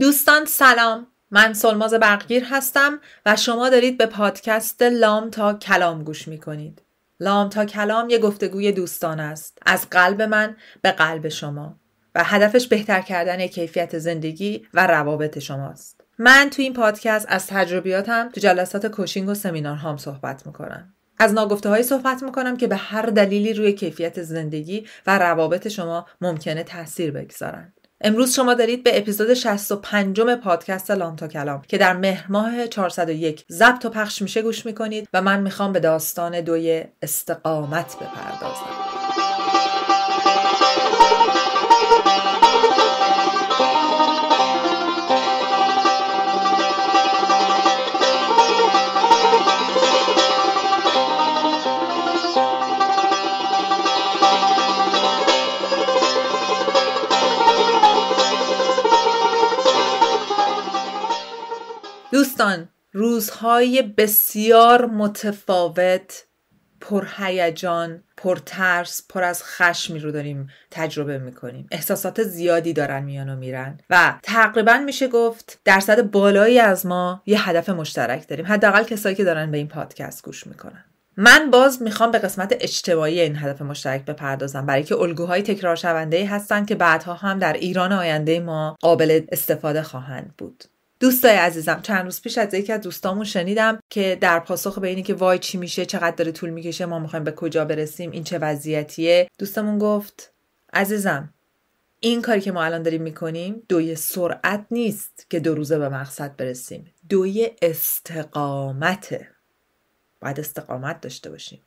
دوستان سلام من سلماز برقگیر هستم و شما دارید به پادکست لام تا کلام گوش می کنید. لام تا کلام یه گفتگوی دوستان است از قلب من به قلب شما و هدفش بهتر کردن کیفیت زندگی و روابط شماست. من تو این پادکست از تجربیاتم تو جلسات کوشینگ و سمینار هام صحبت میکنم. از ناگفته های صحبت میکنم که به هر دلیلی روی کیفیت زندگی و روابط شما ممکنه تاثیر بگذارند. امروز شما دارید به اپیزود 65 پادکست لانتا کلام که در مهر ماه 401 ضبط و پخش میشه گوش میکنید و من میخوام به داستان دوی استقامت بپردازم دوستان روزهای بسیار متفاوت پر هیجان، پر ترس، پر از خشمی رو داریم تجربه میکنیم احساسات زیادی دارن میان و میرن و تقریبا میشه گفت درصد بالایی از ما یه هدف مشترک داریم حداقل کسایی که دارن به این پادکست گوش میکنن من باز میخوام به قسمت اجتماعی این هدف مشترک بپردازم برای که الگوهای تکرار شونده هستن که بعدها هم در ایران آینده ما قابل استفاده خواهند بود دوستای عزیزم چند روز پیش از یکی از دوستامون شنیدم که در پاسخ به اینی که وای چی میشه چقدر داره طول میکشه ما میخوایم به کجا برسیم این چه وضعیتیه دوستمون گفت عزیزم این کاری که ما الان داریم میکنیم دوی سرعت نیست که دو روزه به مقصد برسیم دوی استقامته باید استقامت داشته باشیم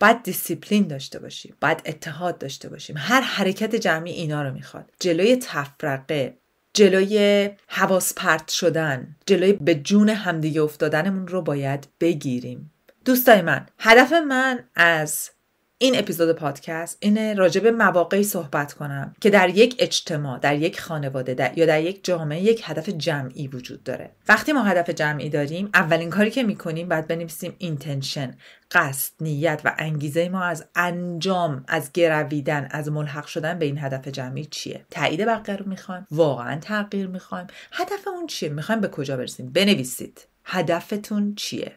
باید دیسیپلین داشته باشیم باید اتحاد داشته باشیم هر حرکت جمعی اینا رو میخواد جلوی تفرقه جلوی حواس پرت شدن جلوی به جون همدیگه افتادنمون رو باید بگیریم دوستای من هدف من از این اپیزود پادکست اینه راجب مواقعی صحبت کنم که در یک اجتماع در یک خانواده در یا در یک جامعه یک هدف جمعی وجود داره وقتی ما هدف جمعی داریم اولین کاری که میکنیم باید بنویسیم اینتنشن قصد نیت و انگیزه ما از انجام از گرویدن از ملحق شدن به این هدف جمعی چیه تایید بقیه رو میخوایم واقعا تغییر میخوایم هدف اون چیه میخوایم به کجا برسیم بنویسید هدفتون چیه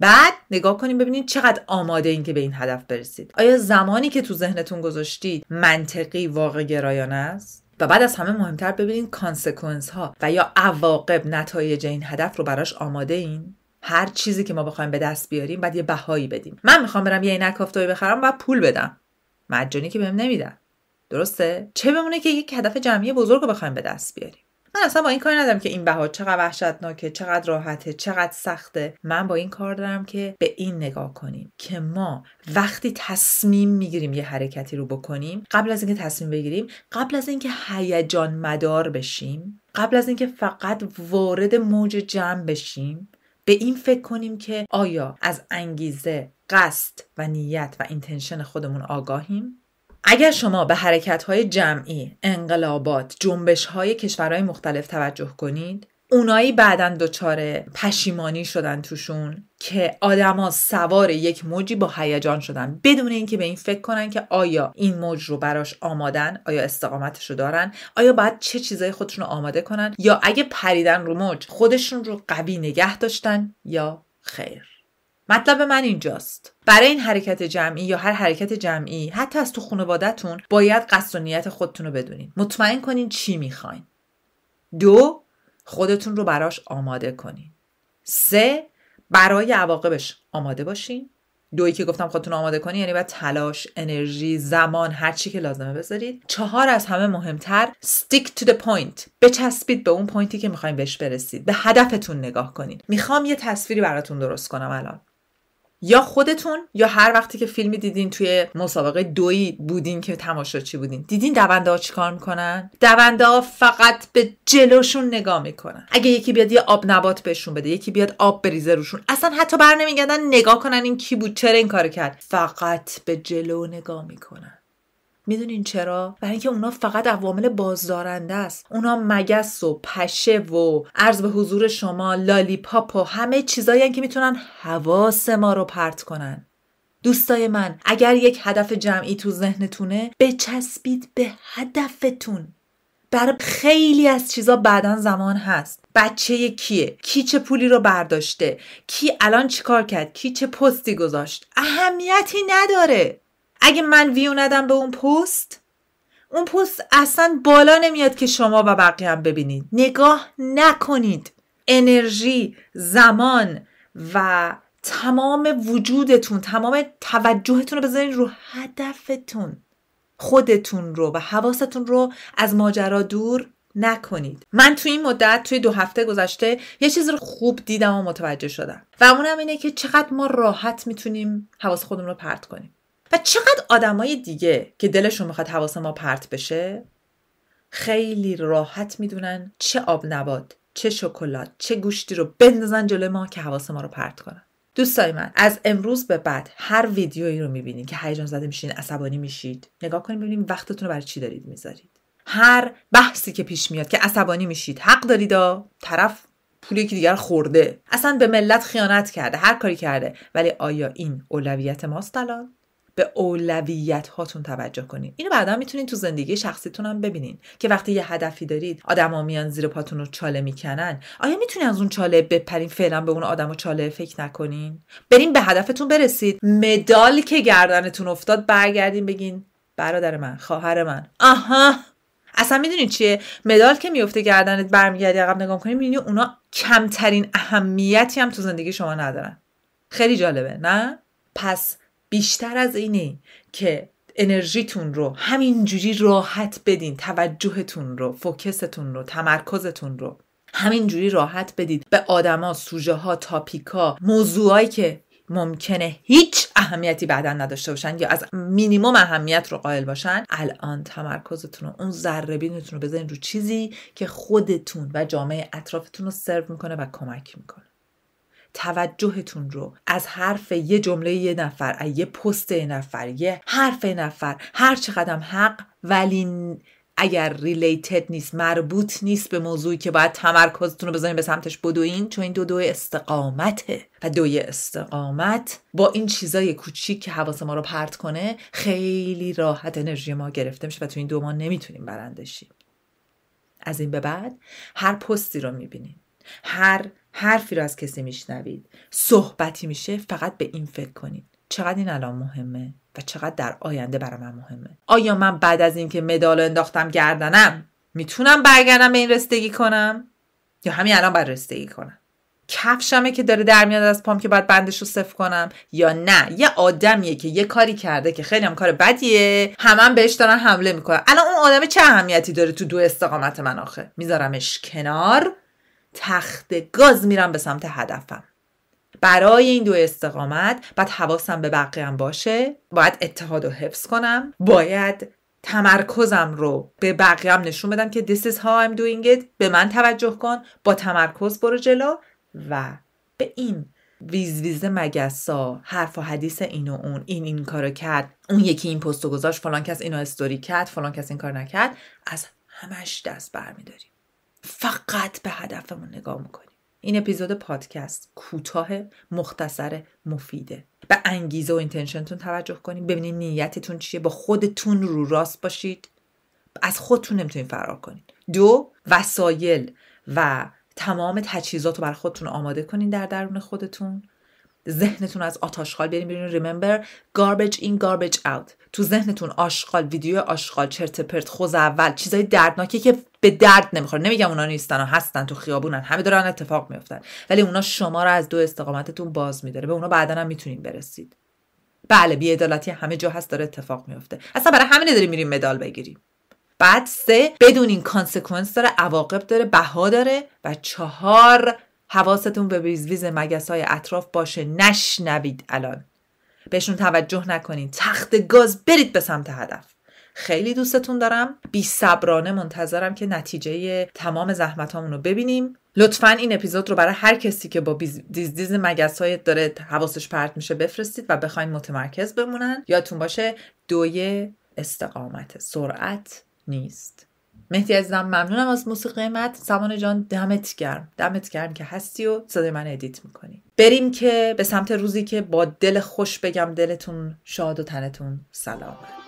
بعد نگاه کنیم ببینید چقدر آماده این که به این هدف برسید آیا زمانی که تو ذهنتون گذاشتید منطقی واقع گرایانه است و بعد از همه مهمتر ببینید کانسکونس ها و یا عواقب نتایج این هدف رو براش آماده این هر چیزی که ما بخوایم به دست بیاریم بعد یه بهایی بدیم من میخوام برم یه عینک بخرم و پول بدم مجانی که بهم نمیدن درسته چه بمونه که یک هدف جمعی بزرگ رو بخوایم به دست بیاریم من اصلا با این کار ندارم که این بها چقدر وحشتناکه چقدر راحته چقدر سخته من با این کار دارم که به این نگاه کنیم که ما وقتی تصمیم میگیریم یه حرکتی رو بکنیم قبل از اینکه تصمیم بگیریم قبل از اینکه هیجان مدار بشیم قبل از اینکه فقط وارد موج جمع بشیم به این فکر کنیم که آیا از انگیزه قصد و نیت و اینتنشن خودمون آگاهیم اگر شما به های جمعی، انقلابات، جنبش‌های کشورهای مختلف توجه کنید، اونایی بعدا دچار پشیمانی شدن توشون که آدما سوار یک موجی با هیجان شدن بدون اینکه به این فکر کنن که آیا این موج رو براش آمادن آیا استقامتش رو دارن آیا باید چه چیزای خودشون رو آماده کنن یا اگه پریدن رو موج خودشون رو قوی نگه داشتن یا خیر مطلب من اینجاست برای این حرکت جمعی یا هر حرکت جمعی حتی از تو خانوادهتون باید قصد و نیت خودتون رو بدونین مطمئن کنین چی میخواین دو خودتون رو براش آماده کنین سه برای عواقبش آماده باشین دویی که گفتم خودتون آماده کنی یعنی باید تلاش انرژی زمان هر چی که لازمه بذارید چهار از همه مهمتر stick to the point بچسبید به اون پوینتی که میخوایم بهش برسید به هدفتون نگاه کنید میخوام یه تصویری براتون درست کنم الان یا خودتون یا هر وقتی که فیلمی دیدین توی مسابقه دویی بودین که تماشاچی بودین دیدین دونده ها چیکار میکنن دونده ها فقط به جلوشون نگاه میکنن اگه یکی بیاد یه آب نبات بهشون بده یکی بیاد آب بریزه روشون اصلا حتی بر نمیگردن نگاه کنن این کی بود چرا این کار کرد فقط به جلو نگاه میکنن میدونین چرا برای اینکه اونا فقط عوامل بازدارنده است اونا مگس و پشه و عرض به حضور شما لالیپاپ و همه چیزایی که میتونن حواس ما رو پرت کنن دوستای من اگر یک هدف جمعی تو ذهنتونه بچسبید به هدفتون بر خیلی از چیزا بعدا زمان هست بچه کیه کی چه پولی رو برداشته کی الان چیکار کرد کی چه پستی گذاشت اهمیتی نداره اگه من ویو ندم به اون پست اون پست اصلا بالا نمیاد که شما و بقیه هم ببینید نگاه نکنید انرژی زمان و تمام وجودتون تمام توجهتون رو بذارین رو هدفتون خودتون رو و حواستون رو از ماجرا دور نکنید من توی این مدت توی دو هفته گذشته یه چیز رو خوب دیدم و متوجه شدم و اونم اینه که چقدر ما راحت میتونیم حواس خودمون رو پرت کنیم و چقدر آدمای دیگه که دلشون میخواد حواس ما پرت بشه خیلی راحت میدونن چه آب نبات چه شکلات چه گوشتی رو بندازن جلوی ما که حواس ما رو پرت کنن دوستای من از امروز به بعد هر ویدیویی رو میبینید که هیجان زده میشین عصبانی میشید نگاه کنید ببینید وقتتون رو برای چی دارید میذارید هر بحثی که پیش میاد که عصبانی میشید حق دارید طرف پول که دیگر خورده اصلا به ملت خیانت کرده هر کاری کرده ولی آیا این اولویت ماست الان به اولویت هاتون توجه کنین اینو بعدا میتونید تو زندگی شخصیتون هم ببینین که وقتی یه هدفی دارید آدما میان زیر پاتون رو چاله میکنن آیا میتونین از اون چاله بپرین فعلا به اون آدم و چاله فکر نکنین برین به هدفتون برسید مدال که گردنتون افتاد برگردین بگین برادر من خواهر من آها اصلا میدونین چیه مدال که میفته گردنت برمیگردی عقب نگاه کنی میبینی اونا کمترین اهمیتی هم تو زندگی شما ندارن خیلی جالبه نه پس بیشتر از اینه که انرژیتون رو همینجوری راحت بدین توجهتون رو فوکستون رو تمرکزتون رو همینجوری راحت بدید به آدما سوژه ها تاپیکا موضوعایی که ممکنه هیچ اهمیتی بعدا نداشته باشن یا از مینیموم اهمیت رو قائل باشن الان تمرکزتون رو اون ذره بینتون رو بذارین رو چیزی که خودتون و جامعه اطرافتون رو سرو میکنه و کمک میکنه توجهتون رو از حرف یه جمله یه نفر یه پست یه نفر یه حرف یه نفر هر چقدر حق ولی اگر ریلیتد نیست مربوط نیست به موضوعی که باید تمرکزتون رو بزنید به سمتش بدوین چون این دو دوی استقامته و دوی استقامت با این چیزای کوچیک که حواس ما رو پرت کنه خیلی راحت انرژی ما گرفته میشه و تو این دو ما نمیتونیم برندشیم از این به بعد هر پستی رو میبینیم هر حرفی رو از کسی میشنوید صحبتی میشه فقط به این فکر کنید چقدر این الان مهمه و چقدر در آینده برای من مهمه آیا من بعد از اینکه مدال انداختم گردنم میتونم برگردم به این رستگی کنم یا همین الان باید رستگی کنم کفشمه که داره در میاد از پام که باید بندش رو صفر کنم یا نه یه آدمیه که یه کاری کرده که خیلی هم کار بدیه همم هم بهش دارن حمله میکنن الان اون آدم چه اهمیتی داره تو دو استقامت من آخه میذارمش کنار تخت گاز میرم به سمت هدفم برای این دو استقامت باید حواسم به هم باشه باید اتحاد و حفظ کنم باید تمرکزم رو به بقیهم نشون بدم که this is how I'm doing it به من توجه کن با تمرکز برو جلو و به این ویز ویز مگسا حرف و حدیث این و اون این این کارو کرد اون یکی این پستو گذاشت فلان کس اینو استوری کرد فلان کس این کار نکرد از همش دست برمیداریم فقط به هدفمون نگاه میکنیم این اپیزود پادکست کوتاه مختصر مفیده به انگیزه و اینتنشنتون توجه کنید ببینید نیتتون چیه با خودتون رو راست باشید از خودتون نمیتونید فرار کنید دو وسایل و تمام تجهیزات رو بر خودتون آماده کنید در درون خودتون ذهنتون از آتاشخال بریم بیرون remember garbage in garbage out تو ذهنتون آشغال ویدیو آشغال چرت پرت خوز اول چیزای دردناکی که به درد نمیخوره نمیگم اونا نیستن و هستن تو خیابونن همه دارن اتفاق میافتن ولی اونا شما رو از دو استقامتتون باز میداره به اونا بعدا هم میتونین برسید بله بیعدالتی همه جا هست داره اتفاق میافته اصلا برای همه داریم میریم مدال بگیریم بعد سه بدون این کانسکونس داره عواقب داره بها داره و چهار حواستون به بیزویز مگس های اطراف باشه نشنوید الان بهشون توجه نکنین تخت گاز برید به سمت هدف خیلی دوستتون دارم بی صبرانه منتظرم که نتیجه تمام زحمتامون رو ببینیم لطفا این اپیزود رو برای هر کسی که با دیز دیز مگس داره حواسش پرت میشه بفرستید و بخواین متمرکز بمونن یادتون باشه دوی استقامت سرعت نیست مهدی عزیزم ممنونم از موسیقی قیمت زمان جان دمت گرم دمت گرم که هستی و صدای من ادیت میکنی بریم که به سمت روزی که با دل خوش بگم دلتون شاد و تنتون سلامت